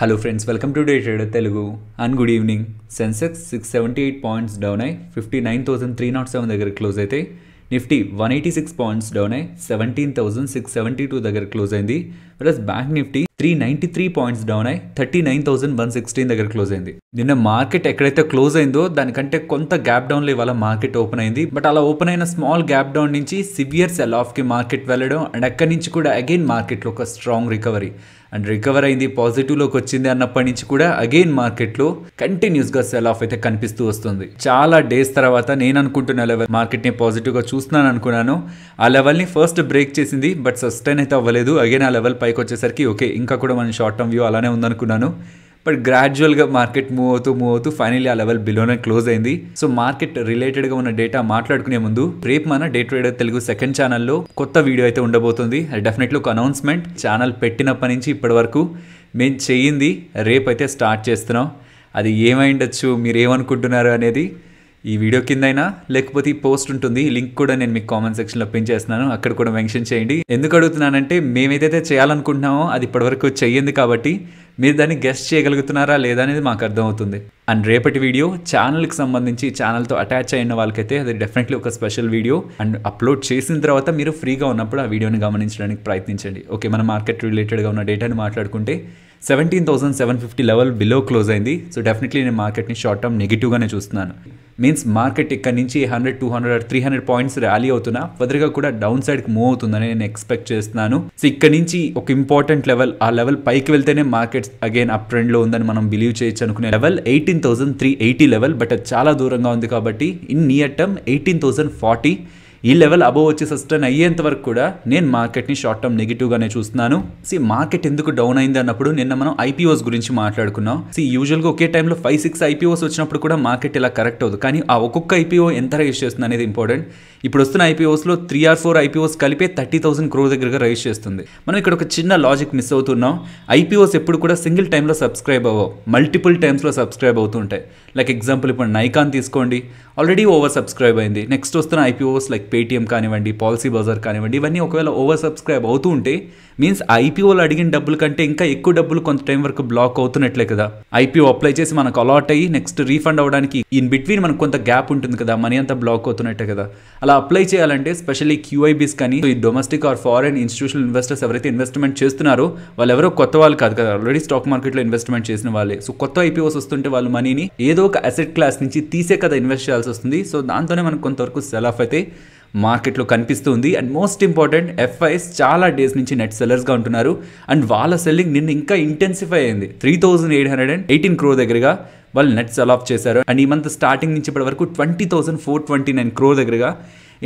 hello friends welcome to day trader Telugu and good evening Sensex six seventy eight points down అయి fifty nine thousand three naught seven దగ్గర close అయితే Nifty one eighty six points down అయి seventeen thousand six seventy two దగ్గర close అయింది plus bank Nifty three ninety three points down అయి thirty nine thousand one sixteen దగ్గర close అయింది నిన్న market ఎక్కడైతే క్లోజ్ అయిందో దానికంటే కొంత గ్యాప్ డౌన్లో ఇవాళ మార్కెట్ ఓపెన్ అయింది బట్ అలా ఓపెన్ అయిన స్మాల్ గ్యాప్ డౌన్ నుంచి సివియర్ సెల్ ఆఫ్కి మార్కెట్ వెళ్ళడం అండ్ అక్కడి నుంచి కూడా అగైన్ మార్కెట్లో ఒక స్ట్రాంగ్ రికవరీ అండ్ రికవర్ అయింది పాజిటివ్లోకి వచ్చింది అన్నప్పటి నుంచి కూడా అగైన్ మార్కెట్లో కంటిన్యూస్గా సెల్ ఆఫ్ అయితే కనిపిస్తూ వస్తుంది చాలా డేస్ తర్వాత నేను అనుకుంటున్న లెవెల్ మార్కెట్ని పాజిటివ్గా చూస్తున్నాను అనుకున్నాను ఆ లెవెల్ని ఫస్ట్ బ్రేక్ చేసింది బట్ సస్టైన్ అయితే అవ్వలేదు అగైన్ ఆ లెవెల్ పైకి వచ్చేసరికి ఓకే ఇంకా కూడా మనం షార్ట్ టర్మ్ వ్యూ అలానే ఉందనుకున్నాను బట్ గ్రాడ్యువల్గా మార్కెట్ మూవ్ అవుతూ మూవ్ అవుతూ ఫైనల్లీ ఆ లెవెల్ బిలోనే క్లోజ్ అయింది సో మార్కెట్ రిలేటెడ్గా ఉన్న డేటా మాట్లాడుకునే ముందు రేపు మన డే ట్రేడర్ తెలుగు సెకండ్ ఛానల్లో కొత్త వీడియో అయితే ఉండబోతుంది అది డెఫినెట్లీ ఒక అనౌన్స్మెంట్ ఛానల్ పెట్టినప్పటి నుంచి ఇప్పటి వరకు మేము చేయింది రేపైతే స్టార్ట్ చేస్తున్నాం అది ఏమైండొచ్చు మీరు ఏమనుకుంటున్నారు అనేది ఈ వీడియో కిందైనా లేకపోతే ఈ పోస్ట్ ఉంటుంది లింక్ కూడా నేను మీకు కామెంట్ సెక్షన్లో పిన్ చేస్తున్నాను అక్కడ కూడా మెన్షన్ చేయండి ఎందుకు అడుగుతున్నానంటే మేమేదైతే చేయాలనుకుంటున్నామో అది ఇప్పటివరకు చెయ్యింది కాబట్టి మీరు దాన్ని గెస్ట్ చేయగలుగుతున్నారా లేదా అనేది మాకు అర్థమవుతుంది అండ్ రేపటి వీడియో ఛానల్కి సంబంధించి ఛానల్తో అటాచ్ అయిన వాళ్ళకైతే అది డెఫినెట్లీ ఒక స్పెషల్ వీడియో అండ్ అప్లోడ్ చేసిన తర్వాత మీరు ఫ్రీగా ఉన్నప్పుడు ఆ వీడియోని గమనించడానికి ప్రయత్నించండి ఓకే మన మార్కెట్ రిలేటెడ్గా ఉన్న డేటాని మాట్లాడుకుంటే seventeen thousand seven fifty level below close అయింది సో డెఫినెట్లీ నేను మార్కెట్ని షార్ట్ టర్మ్ నెగిటివ్గానే చూస్తున్నాను మీన్స్ మార్కెట్ ఇక్కడ నుంచి hundred two hundred three hundred points rally అవుతున్నా ఫర్దర్గా కూడా డౌన్ సైడ్కి మూవ్ అవుతుందని నేను ఎక్స్పెక్ట్ చేస్తున్నాను సో ఇక్కడ నుంచి ఒక ఇంపార్టెంట్ లెవెల్ ఆ లెవెల్ పైకి వెళ్తేనే మార్కెట్స్ అగైన్ అప్ ట్రెండ్లో ఉందని మనం బిలీవ్ చేయొచ్చు అనుకునే level eighteen thousand three eighty level but చాలా దూరంగా ఉంది కాబట్టి in near term eighteen thousand forty ఈ లెవెల్ అబోవ్ వచ్చి సస్టైన్ అయ్యేంత వరకు కూడా నేను మార్కెట్ని షార్ట్ టర్మ్ నెగిటివ్గానే చూస్తున్నాను సి మార్కెట్ ఎందుకు డౌన్ అయింది అన్నప్పుడు నిన్న మనం ఐపీఓస్ గురించి మాట్లాడుకున్నాం సి యూజువల్గా ఒకే టైంలో ఫైవ్ సిక్స్ ఐపీఓస్ వచ్చినప్పుడు కూడా మార్కెట్ ఇలా కరెక్ట్ అవుతుంది కానీ ఆ ఒక్కొక్క ఐపీఓ ఎంత రైస్ చేస్తుంది అనేది ఇంపార్టెంట్ ఇప్పుడు వస్తున్న ఐపీఓస్లో త్రీ ఆర్ ఫోర్ ఐపీఓస్ కలిపే థర్టీ థౌసండ్ క్రోర్ దగ్గరగా రైస్ చేస్తుంది మనం ఇక్కడ ఒక చిన్న లాజిక్ మిస్ అవుతున్నాం ఐపీఓస్ ఎప్పుడు కూడా సింగిల్ టైంలో సబ్స్క్రైబ్ అవ్వవు మల్టిపుల్ టైమ్స్లో సబ్స్క్రైబ్ అవుతుంటాయి లైక్ ఎగ్జాంపుల్ ఇప్పుడు నైకాన్ తీసుకోండి ఆల్రెడీ ఓవర్ సబ్స్క్రైబ్ అయింది నెక్స్ట్ వస్తున్న ఐపీఓస్ లైక్ పేటీఎం కానివ్వండి పాలసీ బజార్ కానివ్వండి ఇవన్నీ ఒకవేళ ఓవర్ సబ్స్క్రైబ్ అవుతూ ఉంటే మీన్స్ ఐపీఓలు అడిగిన డబ్బుల కంటే ఇంకా ఎక్కువ డబ్బులు కొంత టైం వరకు బ్లాక్ అవుతున్నట్లే కదా ఐపీఓ అప్లై చేసి మనకు అలాట్ అయ్యి నెక్స్ట్ రీఫండ్ అవ్వడానికి ఇన్ బిట్వీన్ మనకు కొంత గ్యాప్ ఉంటుంది కదా మనీ అంతా బ్లాక్ అవుతున్నట్టే కదా అలా అప్లై చేయాలంటే స్పెషల్లీ క్యూఐబీస్ కానీ ఈ domestic or foreign institutional investors ఎవరైతే ఇన్వెస్ట్మెంట్ చేస్తున్నారో వాళ్ళు ఎవరో కొత్త వాళ్ళు కాదు కదా ఆల్రెడీ స్టాక్ మార్కెట్లో ఇన్వెస్ట్మెంట్ చేసిన వాళ్ళే సో కొత్త ఐపీఓస్ వస్తుంటే వాళ్ళు మనీని ఏదో ఒక అసెట్ క్లాస్ నుంచి తీసే కదా ఇన్వెస్ట్ చేయాల్సి వస్తుంది సో దాంతోనే మనకు కొంతవరకు సెల్ ఆఫ్ అయితే మార్కెట్లో కనిపిస్తూ ఉంది అండ్ మోస్ట్ ఇంపార్టెంట్ ఎఫ్ఐఎస్ చాలా డేస్ నుంచి నెట్ సెల్లర్స్గా ఉంటున్నారు అండ్ వాళ్ళ సెల్లింగ్ నిన్న ఇంకా ఇంటెన్సిఫై అయింది three thousand eight hundred and eighteen crore దగ్గరగా వాళ్ళు నెట్ సెల్ ఆఫ్ చేశారు అండ్ ఈ మంత్ స్టార్టింగ్ నుంచి ఇప్పటి వరకు twenty thousand four twenty nine crore దగ్గరగా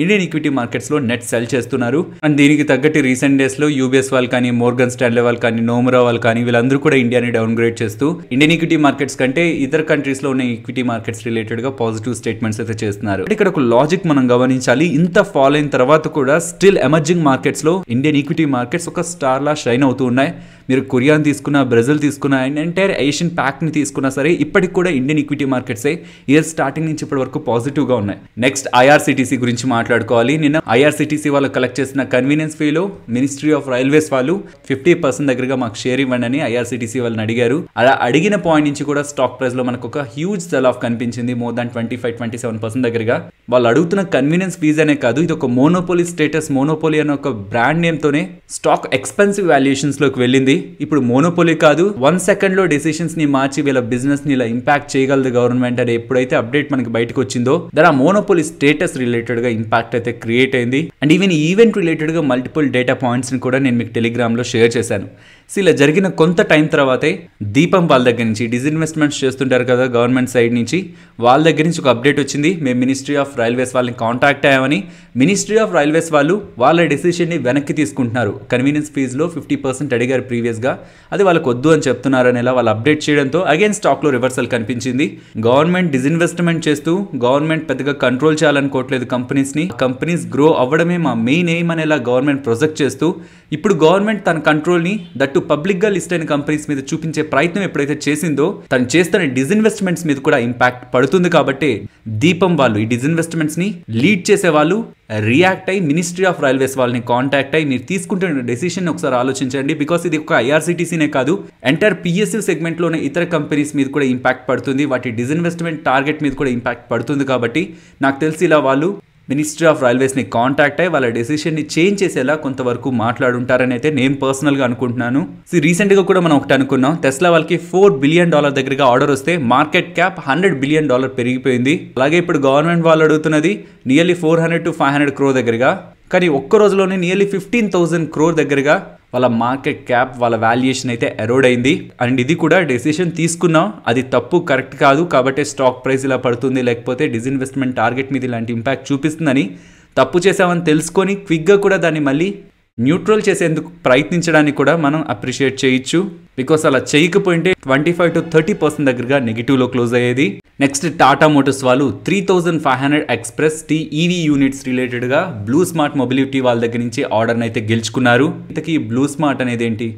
ఇండియన్ ఈక్విటీ మార్కెట్స్ లో నెట్ సెల్ చేస్తున్నారు అండ్ దీనికి తగ్గట్టు రీసెంట్ డేస్ లో యూబీఎస్ వాళ్ళు కానీ మోర్గన్ స్టాన్లే వాళ్ళు కానీ నోమురా వాళ్ళు కానీ వీళ్ళందరూ కూడా ఇండియాని డౌన్ గ్రేడ్ చేస్తూ ఇండియన్ ఈక్విటీ మార్కెట్స్ కంటే ఇతర లో ఉన్న ఈక్విటీ మార్కెట్స్ రిలేటెడ్ గా పాజిటివ్ స్టేట్మెంట్స్ అయితే చేస్తున్నారు ఇక్కడ ఒక లాజిక్ మనం గమనించాలి ఇంత ఫాలో అయిన తర్వాత కూడా స్టిల్ ఎమర్జింగ్ మార్కెట్స్ లో ఇండియన్ ఈక్విటీ మార్కెట్స్ ఒక స్టార్ లా షైన్ అవుతూ ఉన్నాయి మీరు కొరియాని తీసుకున్న బ్రెజిల్ తీసుకున్న అండ్ ఎంటైర్ ఏషియన్ ని తీసుకున్నా సరే ఇప్పటికి కూడా ఇండియన్ ఈక్విటీ మార్కెట్సే ఇయర్ స్టార్టింగ్ నుంచి ఇప్పటి వరకు పాజిటివ్ గా ఉన్నాయి నెక్స్ట్ ఐఆర్సిటీసీ గురించి మాట్లాడుతుంది మాట్లాడుకోవాలి నిన్న ఐఆర్సిటీసీ వాళ్ళు కలెక్ట్ చేసిన కన్వీనియన్స్ ఫీలో మినిస్ట్రీ ఆఫ్ రైల్వేస్ వాళ్ళు ఫిఫ్టీ పర్సెంట్ దగ్గరగా మాకు షేర్ ఇవ్వండి అని ఐఆర్సిటీసీ వాళ్ళని అడిగారు అలా అడిగిన పాయింట్ నుంచి కూడా స్టాక్ ప్రైస్ లో మనకు ఒక హ్యూజ్ సెల్ ఆఫ్ కనిపించింది more than twenty five twenty seven percent దగ్గరగా వాళ్ళు అడుగుతున్న కన్వీనియన్స్ ఫీజ్ అనే కాదు ఇది ఒక మోనోపోలీ స్టేటస్ మోనోపోలీ అనే ఒక బ్రాండ్ నేమ్ తోనే స్టాక్ ఎక్స్పెన్సివ్ వాల్యుయేషన్స్ లోకి వెళ్ళింది ఇప్పుడు మోనోపోలీ కాదు వన్ సెకండ్ లో డెసిషన్స్ ని మార్చి వీళ్ళ బిజినెస్ ని ఇలా ఇంపాక్ట్ చేయగలదు గవర్నమెంట్ అని ఎప్పుడైతే అప్డేట్ మనకి బయటకు వచ్చిందో దాని ఆ మోనోపోలీ స్టేటస్ రిలేటెడ్ గా ఇంపాక్ట్ ఇంపాక్ట్ అయితే క్రియేట్ అయింది అండ్ ఈవెన్ ఈవెంట్ రిలేటెడ్గా మల్టిపుల్ డేటా పాయింట్స్ని కూడా నేను మీకు టెలిగ్రామ్లో షేర్ చేశాను సో ఇలా జరిగిన కొంత టైం తర్వాతే దీపం వాళ్ళ దగ్గర నుంచి డిజిన్వెస్ట్మెంట్స్ చేస్తుంటారు కదా గవర్నమెంట్ సైడ్ నుంచి వాళ్ళ దగ్గర నుంచి ఒక అప్డేట్ వచ్చింది మేము మినిస్ట్రీ ఆఫ్ రైల్వేస్ వాళ్ళని కాంటాక్ట్ అయ్యామని మినిస్ట్రీ ఆఫ్ రైల్వేస్ వాళ్ళు వాళ్ళ డెసిషన్ని వెనక్కి తీసుకుంటున్నారు కన్వీనియన్స్ ఫీజులో ఫిఫ్టీ పర్సెంట్ అడిగారు ప్రీవియస్గా అది వాళ్ళకి వద్దు అని చెప్తున్నారు ఇలా వాళ్ళు అప్డేట్ చేయడంతో అగైన్ స్టాక్లో రివర్సల్ కనిపించింది గవర్నమెంట్ డిజిన్వెస్ట్మెంట్ చేస్తూ గవర్నమెంట్ పెద్దగా కంట్రోల్ చేయాలనుకోవట్లేదు కంపెనీస్ని కంపెనీస్ గ్రో అవ్వడమే మా మెయిన్ ఎయిమ్ అనేలా గవర్నమెంట్ ప్రొజెక్ట్ చేస్తూ ఇప్పుడు గవర్నమెంట్ తన కంట్రోల్ని దట్టు పబ్లిక్గా లిస్ట్ అయిన కంపెనీస్ మీద చూపించే ప్రయత్నం ఎప్పుడైతే చేసిందో తను చేస్తున్న డిజిన్వెస్ట్మెంట్స్ మీద కూడా ఇంపాక్ట్ పడుతుంది కాబట్టి దీపం వాళ్ళు ఈ డిజిన్వెస్ట్మెంట్స్ని లీడ్ చేసే వాళ్ళు రియాక్ట్ అయ్యి మినిస్ట్రీ ఆఫ్ రైల్వేస్ వాళ్ళని కాంటాక్ట్ అయ్యి మీరు తీసుకుంటున్న డెసిషన్ ఒకసారి ఆలోచించండి బికాస్ ఇది ఒక ఐఆర్సిటీసీనే కాదు ఎంటైర్ పిఎస్యూ సెగ్మెంట్లోనే ఇతర కంపెనీస్ మీద కూడా ఇంపాక్ట్ పడుతుంది వాటి డిజిన్వెస్ట్మెంట్ టార్గెట్ మీద కూడా ఇంపాక్ట్ పడుతుంది కాబట్టి నాకు తెలిసి ఇలా వాళ్ళు మినిస్ట్రీ ఆఫ్ రైల్వేస్ని కాంటాక్ట్ అయ్యి వాళ్ళ డెసిషన్ని చేంజ్ చేసేలా కొంతవరకు మాట్లాడుంటారని అయితే నేను పర్సనల్గా అనుకుంటున్నాను సో రీసెంట్గా కూడా మనం ఒకటి అనుకున్నాం టెస్లా వాళ్ళకి ఫోర్ బిలియన్ డాలర్ దగ్గరగా ఆర్డర్ వస్తే market cap hundred billion dollar పెరిగిపోయింది అలాగే ఇప్పుడు గవర్నమెంట్ వాళ్ళు అడుగుతున్నది nearly four hundred to five hundred crore దగ్గరగా కానీ ఒక్క రోజులోనే నియర్లీ ఫిఫ్టీన్ థౌసండ్ క్రోర్ దగ్గరగా వాళ్ళ మార్కెట్ క్యాప్ వాళ్ళ వాల్యుయేషన్ అయితే ఎరోడ్ అయింది అండ్ ఇది కూడా డెసిషన్ తీసుకున్నాం అది తప్పు కరెక్ట్ కాదు కాబట్టి స్టాక్ ప్రైస్ ఇలా పడుతుంది లేకపోతే డిజిన్వెస్ట్మెంట్ టార్గెట్ మీద ఇలాంటి ఇంపాక్ట్ చూపిస్తుందని తప్పు చేసామని తెలుసుకొని క్విక్గా కూడా దాన్ని మళ్ళీ న్యూట్రల్ చేసేందుకు ప్రయత్నించడానికి కూడా మనం అప్రిషియేట్ చేయొచ్చు బికాస్ అలా చేయకపోయింటే twenty five to thirty percent దగ్గరగా నెగిటివ్లో క్లోజ్ అయ్యేది నెక్స్ట్ టాటా మోటార్స్ వాళ్ళు three thousand five hundred express T EV units రిలేటెడ్గా బ్లూ స్మార్ట్ మొబిలిటీ వాళ్ళ దగ్గర నుంచి ఆర్డర్ని అయితే గెలుచుకున్నారు ఈ బ్లూ స్మార్ట్ అనేది ఏంటి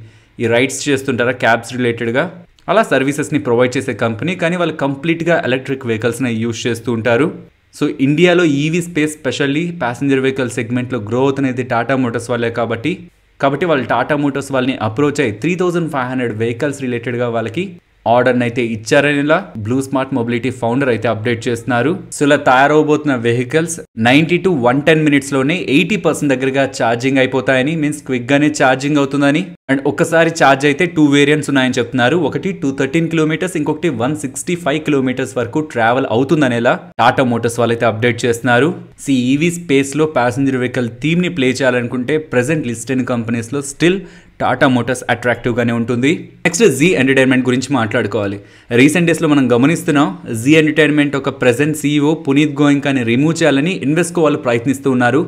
ఈ రైడ్స్ చేస్తుంటారా క్యాబ్స్ రిలేటెడ్గా అలా సర్వీసెస్ని ప్రొవైడ్ చేసే కంపెనీ కానీ వాళ్ళు కంప్లీట్గా ఎలక్ట్రిక్ వెహికల్స్ని యూజ్ చేస్తూ ఉంటారు సో ఇండియాలో EV space specially passenger vehicle సెగ్మెంట్లో గ్రోత్ అనేది టాటా మోటార్స్ వాళ్ళే కాబట్టి కాబట్టి వాళ్ళు టాటా మోటార్స్ వాళ్ళని అప్రోచ్ అయ్యి three thousand five hundred vehicles రిలేటెడ్గా వాళ్ళకి ఆర్డర్ని అయితే ఇచ్చారని బ్లూ స్మార్ట్ మొబిలిటీ ఫౌండర్ అయితే అప్డేట్ చేస్తున్నారు సో ఇలా తయారవబోతున్న vehicles ninety to one ten మినిట్స్లోనే ఎయిటీ పర్సెంట్ దగ్గరగా ఛార్జింగ్ అయిపోతాయని మీన్స్ క్విక్గానే ఛార్జింగ్ అవుతుందని అండ్ ఒకసారి ఛార్జ్ అయితే టూ వేరియంట్స్ ఉన్నాయని చెప్తున్నారు ఒకటి టూ థర్టీన్ కిలోమీటర్స్ ఇంకొకటి వన్ సిక్స్టీ ఫైవ్ కిలోమీటర్స్ వరకు ట్రావెల్ అవుతుందనేలా టాటా మోటార్స్ వాళ్ళు అయితే అప్డేట్ చేస్తున్నారు సిఈవీ స్పేస్ స్పేస్లో ప్యాసింజర్ వెహికల్ థీమ్ని ప్లే చేయాలనుకుంటే ప్రెసెంట్ లిస్టెడ్ కంపెనీస్లో స్టిల్ టాటా మోటార్స్ అట్రాక్టివ్గానే ఉంటుంది నెక్స్ట్ జీ ఎంటర్టైన్మెంట్ గురించి మాట్లాడుకోవాలి రీసెంట్ డేస్లో మనం గమనిస్తున్నాం జీ ఎంటర్టైన్మెంట్ ఒక ప్రజెంట్ సీఈఓ పునీత్ గోయింకాని రిమూవ్ చేయాలని ఇన్వెస్ట్కో వాళ్ళు ప్రయత్నిస్తూ ఉన్నారు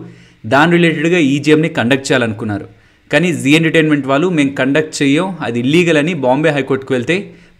దాని రిలేటెడ్గా ఈజీఎంని కండక్ట్ చేయాలనుకున్నారు కానీ జీ ఎంటర్టైన్మెంట్ వాళ్ళు మేము కండక్ట్ చేయం అది ఇల్లీగల్ అని బాంబే హైకోర్టుకు వెళ్తే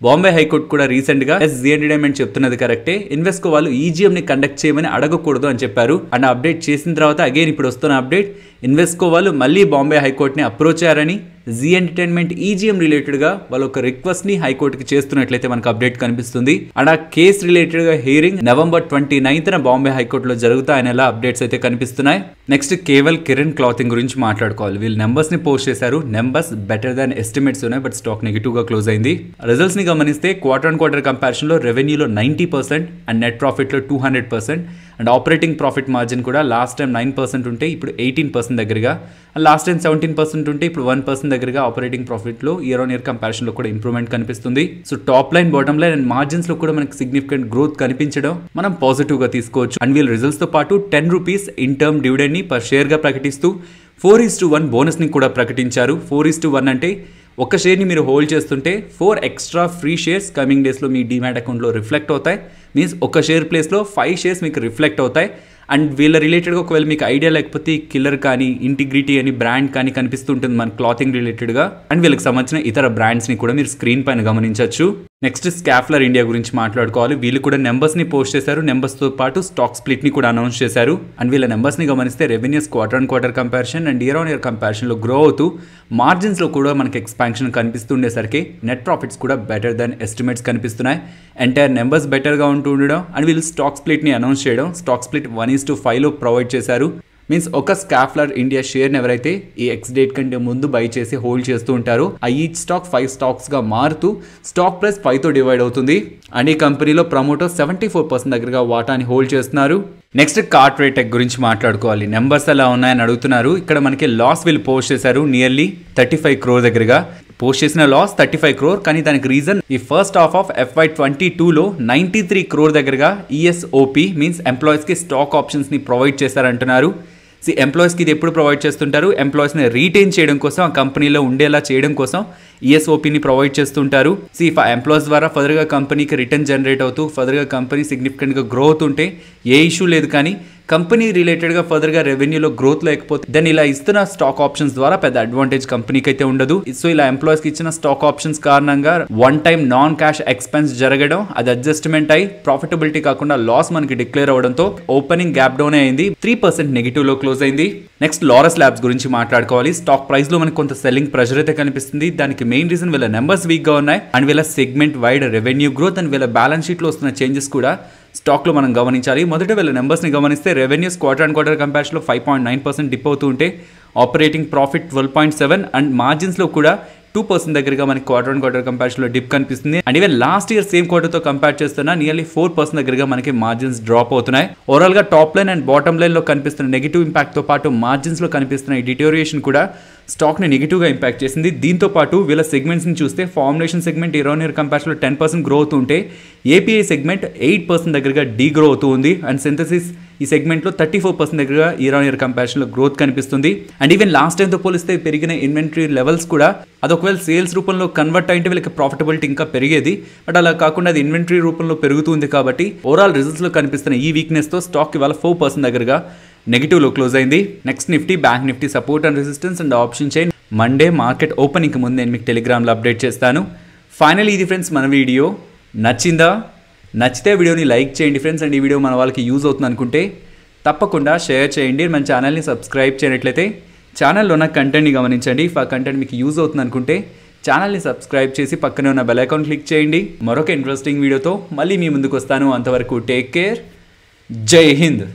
బాంబే హైకోర్టు కూడా రీసెంట్గా ఎస్ జీ ఎంటర్టైన్మెంట్ చెప్తున్నది కరెక్టే ఇన్వెస్ట్కో వాళ్ళు ఈజీఎంని కండక్ట్ చేయమని అడగకూడదు అని చెప్పారు అండ్ అప్డేట్ చేసిన తర్వాత అగైన్ ఇప్పుడు వస్తున్న అప్డేట్ ఇన్వెస్ట్కో వాళ్ళు మళ్ళీ బాంబే హైకోర్టుని అప్రోచ్ అయ్యారని జీ ఎంటర్టైన్మెంట్ ఈజీఎం రిలేటెడ్గా వాళ్ళ ఒక రిక్వెస్ట్ని హైకోర్టుకి చేస్తున్నట్లయితే మనకు అప్డేట్ కనిపిస్తుంది అండ్ ఆ కేసు రిలేటెడ్గా హియరింగ్ నవంబర్ ట్వంటీ నైన్త్న బాంబే హైకోర్టులో జరుగుతాయనేలా అప్డేట్స్ అయితే కనిపిస్తున్నాయి నెక్స్ట్ కేవల్ కిరణ్ క్లాతింగ్ గురించి మాట్లాడుకోవాలి వీళ్ళు నెంబర్స్ని పోస్ట్ చేశారు నెంబర్స్ బెటర్ దాన్ ఎస్టిమేట్స్ ఉన్నాయి బట్ స్టాక్ గా క్లోజ్ అయింది రిజల్ట్స్ని గమనిస్తే క్వార్టర్ అండ్ క్వార్టర్ లో రెవెన్యూలో నైంటీ పర్సెంట్ అండ్ నెట్ ప్రాఫిట్లో two hundred percent and operating profit margin కూడా లాస్ట్ టైం నైన్ పర్సెంట్ ఉంటే ఇప్పుడు ఎయిటీన్ పర్సెంట్ దగ్గరగా and last time seventeen percent ఉంటే ఇప్పుడు వన్ పర్సెంట్ దగ్గరగా ఆపరేటింగ్ ప్రాఫిట్లో ఇయర్ ఆన్ ఇయర్ కంపారిజన్లో కూడా ఇంప్రూవ్మెంట్ కనిపిస్తుంది so top line bottom line and మార్జిన్స్లో కూడా మనకు సిగ్నిఫికెంట్ గ్రోత్ కనిపించడం మనం పాజిటివ్గా తీసుకోవచ్చు అండ్ వీళ్ళ రిజల్ట్స్తో పాటు టెన్ రూపీస్ ఇన్ టర్మ్ డివిడెండ్ని పర్ షేర్గా ప్రకటిస్తూ ఫోర్ ఈస్ టు వన్ బోనస్ని కూడా ప్రకటించారు ఫోర్ ఈస్ టు వన్ అంటే ఒక షేర్ని మీరు హోల్డ్ చేస్తుంటే four extra free shares coming డేస్లో మీ డిమాట్ అకౌంట్లో రిఫ్లెక్ట్ అవుతాయి మీన్స్ ఒక షేర్ ప్లేస్లో ఫైవ్ షేర్స్ మీకు రిఫ్లెక్ట్ అవుతాయి అండ్ వీళ్ళ రిలేటెడ్గా ఒకవేళ మీకు ఐడియా లేకపోతే కిల్లర్ కానీ ఇంటిగ్రిటీ అని బ్రాండ్ కానీ కనిపిస్తుంటుంది మన క్లాతింగ్ రిలేటెడ్గా అండ్ వీళ్ళకి సంబంధించిన ఇతర బ్రాండ్స్ని కూడా మీరు స్క్రీన్ పైన గమనించవచ్చు నెక్స్ట్ స్కాఫ్లర్ ఇండియా గురించి మాట్లాడుకోవాలి వీళ్ళు కూడా నెంబర్స్ని పోస్ట్ చేశారు నెంబర్స్తో పాటు స్టాక్ స్ప్లిట్ని కూడా అనౌన్స్ చేశారు అండ్ వీళ్ళ నెంబర్స్ని గమనిస్తే revenues quarter and quarter comparison and year on year లో గ్రో అవుతూ మార్జిన్స్లో కూడా మనకి ఎక్స్పాన్షన్ కనిపిస్తుండేసరికి నెట్ ప్రాఫిట్స్ కూడా బెటర్ దెన్ ఎస్టిమేట్స్ కనిపిస్తున్నాయి ఎంటైర్ నెంబర్స్ బెటర్గా ఉంటూ ఉండడం అండ్ వీళ్ళు స్టాక్ స్ప్లిట్ని అనౌన్స్ చేయడం stock split one is two five లో ప్రొవైడ్ చేశారు మీన్స్ ఒక స్కాఫ్లర్ ఇండియా షేర్ని ఎవరైతే ఈ ఎక్స్ డేట్ కంటే ముందు బై చేసి హోల్డ్ చేస్తూ ఉంటారో ఆ ఈచ్ స్టాక్ ఫైవ్ స్టాక్స్గా మారుతూ స్టాక్ ప్రైస్ ఫైవ్తో డివైడ్ అవుతుంది అండ్ ఈ కంపెనీలో ప్రమోటర్ సెవెంటీ ఫోర్ పర్సెంట్ దగ్గరగా వాటాని హోల్డ్ చేస్తున్నారు నెక్స్ట్ కార్పొరేట్ టెక్ గురించి మాట్లాడుకోవాలి నెంబర్స్ ఎలా ఉన్నాయని అడుగుతున్నారు ఇక్కడ మనకి లాస్ వీళ్ళు పోస్ట్ చేశారు నియర్లీ థర్టీ ఫైవ్ క్రోర్ దగ్గరగా పోస్ట్ చేసిన లాస్ థర్టీ ఫైవ్ క్రోర్ కానీ దానికి రీజన్ ఈ first half of FY twenty టూలో నైన్టీ త్రీ క్రోర్ దగ్గరగా ఈఎస్ఓపి మీన్స్ ఎంప్లాయీస్కి స్టాక్ ఆప్షన్స్ని ప్రొవైడ్ చేశారంటున్నారు సి ఎంప్లాయీస్కి ఇది ఎప్పుడు ప్రొవైడ్ చేస్తుంటారు ఎంప్లాయీస్ని రీటైన్ చేయడం కోసం ఆ కంపెనీలో ఉండేలా చేయడం కోసం ఈఎస్ఓపీని e ప్రొవైడ్ చేస్తుంటారు సి ఆ ఎంప్లాయీస్ ద్వారా ఫర్దర్గా కంపెనీకి రిటర్న్ జనరేట్ అవుతూ ఫర్దర్గా కంపెనీ సిగ్నిఫికెంట్గా గ్రోత్ ఉంటే ఏ ఇష్యూ లేదు కానీ కంపెనీ రిలేటెడ్గా ఫర్దర్గా రెవెన్యూలో గ్రోత్ లేకపోతే దెన్ ఇలా ఇస్తున్న స్టాక్ ఆప్షన్స్ ద్వారా పెద్ద అడ్వాంటేజ్ కంపెనీకి అయితే ఉండదు సో ఇలా ఎంప్లాయీస్కి ఇచ్చిన స్టాక్ ఆప్షన్స్ కారణంగా one time non cash expense జరగడం అది అడ్జస్ట్మెంట్ అయి ప్రాఫిటబిలిటీ కాకుండా లాస్ మనకి డిక్లేర్ అవడంతో ఓపెనింగ్ గ్యాప్ డౌన్ అయింది త్రీ పర్సెంట్ నెగిటివ్లో క్లోజ్ అయింది నెక్స్ట్ లారస్ ల్యాబ్స్ గురించి మాట్లాడుకోవాలి స్టాక్ ప్రైస్లో మనకు కొంత సెల్లింగ్ ప్రెషర్ అయితే కనిపిస్తుంది దానికి మెయిన్ రీజన్ వీళ్ళ నెంబర్స్ వీక్గా ఉన్నాయి అండ్ వీళ్ళ segment wide revenue growth and వీళ్ళ బ్యాలెన్స్ షీట్లో వస్తున్న చేంజెస్ కూడా స్టాక్లో మనం గమనించాలి మొదట వీళ్ళ నెంబర్స్ని గమనిస్తే రెవెన్యూస్ క్వార్టర్ అండ్ క్వార్టర్ కంపారిషన్లో five point nine percent dip అవుతూ ఉంటే operating profit twelve point seven and మార్జిన్స్లో కూడా టూ పర్సెంట్ దగ్గరగా మనకి క్వార్టర్ అండ్ క్వార్టర్ కంపారిజన్లో డిప్ కనిపిస్తుంది and even last year same క్వార్టర్తో కంపేర్ చేస్తున్నా నియర్లీ ఫోర్ పర్సెంట్ దగ్గరగా మనకి మార్జిన్స్ డ్రాప్ అవుతున్నాయి ఓవరాల్గా టాప్ లైన్ అండ్ బాటమ్ లైన్లో కనిపిస్తున్న నెగిటివ్ ఇంపాక్ట్తో పాటు మార్జిన్స్లో కనిపిస్తున్న ఈ డిటోరియేషన్ కూడా స్టాక్ని నెగిటివ్గా ఇంపాక్ట్ చేసింది దీంతో పాటు వీళ్ళ సెగ్మెంట్స్ని చూస్తే ఫార్ములేషన్ సెగ్మెంట్ ఇరవై ఇయర్ కంపారిజన్లో టెన్ పర్సెంట్ గ్రోత్ ఉంటే ఏపీఐ సెగ్మెంట్ ఎయిట్ పర్సెంట్ దగ్గరగా డీ గ్రో అవుతూ ఉంది అండ్ సింథసిస్ ఈ సెగ్మెంట్లో థర్టీ ఫోర్ పర్సెంట్ దగ్గర ఇయర్ ఆన్ ఇయర్ కంపారిజన్లో గ్రోత్ కనిపిస్తుంది అండ్ ఈవెన్ లాస్ట్ టైంతో పోలిస్తే పెరిగిన ఇన్వెంటరీ లెవెల్స్ కూడా అది ఒకవేళ సేల్స్ రూపంలో కన్వర్ట్ అయితే వీళ్ళకి ప్రాఫిటబిలిటీ ఇంకా పెరిగేది బట్ అలా కాకుండా అది ఇన్వెంటరీ రూపంలో పెరుగుతుంది కాబట్టి ఓవరాల్ రిజల్ట్స్లో కనిపిస్తున్న ఈ వీక్నెస్తో స్టాక్ ఇవాళ ఫోర్ పర్సెంట్ దగ్గరగా నెగిటివ్లో క్లోజ్ అయింది next Nifty bank Nifty support and resistance and option chain Monday market opening ముందు నేను మీకు టెలిగ్రామ్లో అప్డేట్ చేస్తాను ఫైనల్ ఇది ఫ్రెండ్స్ మన వీడియో నచ్చిందా నచ్చితే వీడియోని లైక్ చేయండి ఫ్రెండ్స్ అండ్ ఈ వీడియో మన వాళ్ళకి యూజ్ అవుతుంది అనుకుంటే తప్పకుండా షేర్ చేయండి మన ఛానల్ని సబ్స్క్రైబ్ చేయనట్లయితే ఛానల్లో ఉన్న కంటెంట్ని గమనించండి ఆ కంటెంట్ మీకు యూజ్ అవుతుంది అనుకుంటే ఛానల్ని సబ్స్క్రైబ్ చేసి పక్కనే ఉన్న బెల్ అకౌంట్ క్లిక్ చేయండి మరొక ఇంట్రెస్టింగ్ వీడియోతో మళ్ళీ మీ ముందుకు వస్తాను అంతవరకు టేక్ కేర్ జై హింద్